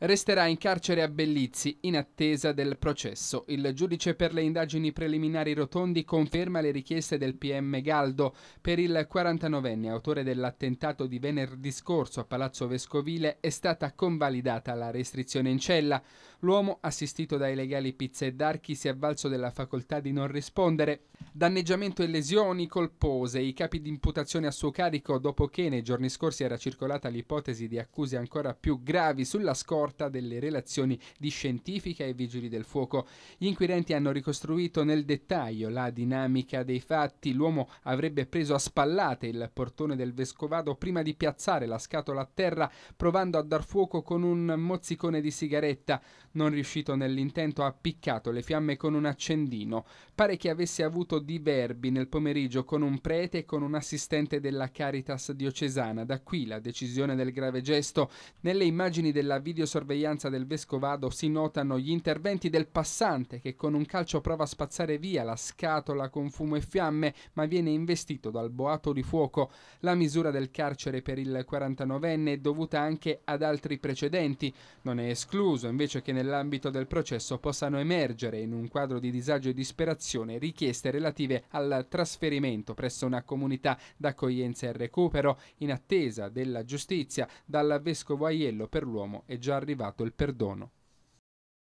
Resterà in carcere a Bellizzi in attesa del processo. Il giudice per le indagini preliminari Rotondi conferma le richieste del PM Galdo per il 49enne autore dell'attentato di venerdì scorso a Palazzo Vescovile è stata convalidata la restrizione in cella. L'uomo, assistito dai legali Pizza e Darchi, si è avvalso della facoltà di non rispondere. Danneggiamento e lesioni colpose, i capi di imputazione a suo carico dopo che nei giorni scorsi era circolata l'ipotesi di accuse ancora più gravi sulla scorta porta delle relazioni di scientifica e vigili del fuoco. Gli inquirenti hanno ricostruito nel dettaglio la dinamica dei fatti. L'uomo avrebbe preso a spallate il portone del vescovado prima di piazzare la scatola a terra provando a dar fuoco con un mozzicone di sigaretta. Non riuscito nell'intento ha appiccato le fiamme con un accendino. Pare che avesse avuto diverbi nel pomeriggio con un prete e con un assistente della Caritas diocesana. Da qui la decisione del grave gesto. Nelle immagini della videosorveglianza sorveglianza del vescovado si notano gli interventi del passante che con un calcio prova a spazzare via la scatola con fumo e fiamme ma viene investito dal boato di fuoco. La misura del carcere per il 49enne è dovuta anche ad altri precedenti. Non è escluso invece che nell'ambito del processo possano emergere in un quadro di disagio e disperazione richieste relative al trasferimento presso una comunità d'accoglienza e recupero in attesa della giustizia dal vescovo Aiello per l'uomo e Giardi arrivato il perdono